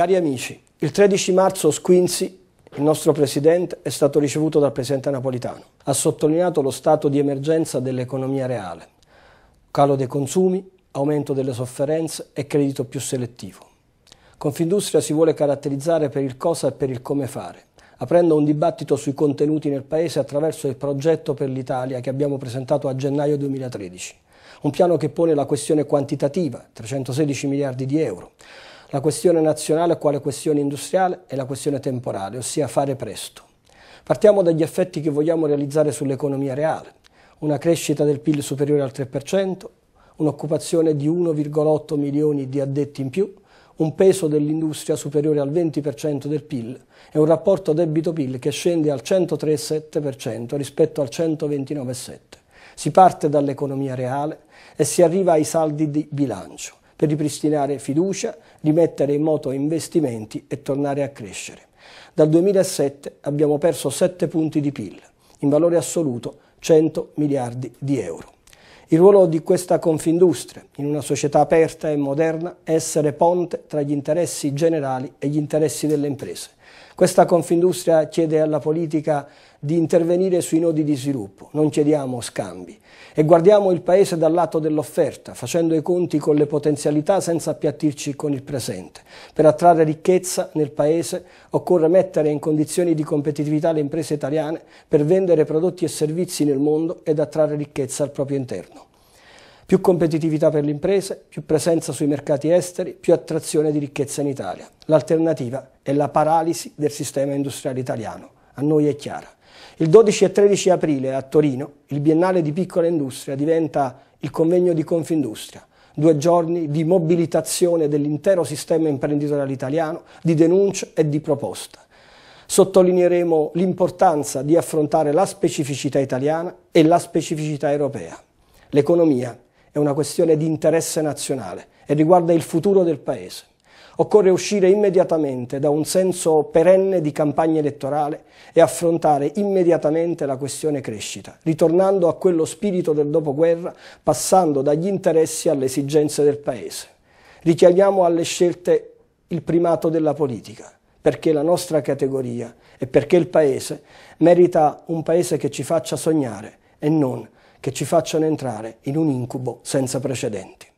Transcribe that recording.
Cari amici, il 13 marzo Squinzi, il nostro presidente, è stato ricevuto dal presidente napolitano. Ha sottolineato lo stato di emergenza dell'economia reale, calo dei consumi, aumento delle sofferenze e credito più selettivo. Confindustria si vuole caratterizzare per il cosa e per il come fare aprendo un dibattito sui contenuti nel Paese attraverso il progetto per l'Italia che abbiamo presentato a gennaio 2013. Un piano che pone la questione quantitativa, 316 miliardi di euro, la questione nazionale quale questione industriale è la questione temporale, ossia fare presto. Partiamo dagli effetti che vogliamo realizzare sull'economia reale. Una crescita del PIL superiore al 3%, un'occupazione di 1,8 milioni di addetti in più, un peso dell'industria superiore al 20% del PIL e un rapporto debito-PIL che scende al 103,7% rispetto al 129,7%. Si parte dall'economia reale e si arriva ai saldi di bilancio per ripristinare fiducia, rimettere in moto investimenti e tornare a crescere. Dal 2007 abbiamo perso 7 punti di PIL, in valore assoluto 100 miliardi di euro. Il ruolo di questa Confindustria, in una società aperta e moderna, è essere ponte tra gli interessi generali e gli interessi delle imprese, questa Confindustria chiede alla politica di intervenire sui nodi di sviluppo, non chiediamo scambi e guardiamo il Paese dal lato dell'offerta, facendo i conti con le potenzialità senza appiattirci con il presente. Per attrarre ricchezza nel Paese occorre mettere in condizioni di competitività le imprese italiane per vendere prodotti e servizi nel mondo ed attrarre ricchezza al proprio interno più competitività per le imprese, più presenza sui mercati esteri, più attrazione di ricchezza in Italia. L'alternativa è la paralisi del sistema industriale italiano, a noi è chiara. Il 12 e 13 aprile a Torino il Biennale di Piccola Industria diventa il convegno di Confindustria, due giorni di mobilitazione dell'intero sistema imprenditoriale italiano, di denuncia e di proposta. Sottolineeremo l'importanza di affrontare la specificità italiana e la specificità europea. L'economia è una questione di interesse nazionale e riguarda il futuro del Paese. Occorre uscire immediatamente da un senso perenne di campagna elettorale e affrontare immediatamente la questione crescita, ritornando a quello spirito del dopoguerra, passando dagli interessi alle esigenze del Paese. Richiamiamo alle scelte il primato della politica, perché la nostra categoria e perché il Paese merita un Paese che ci faccia sognare e non che ci facciano entrare in un incubo senza precedenti.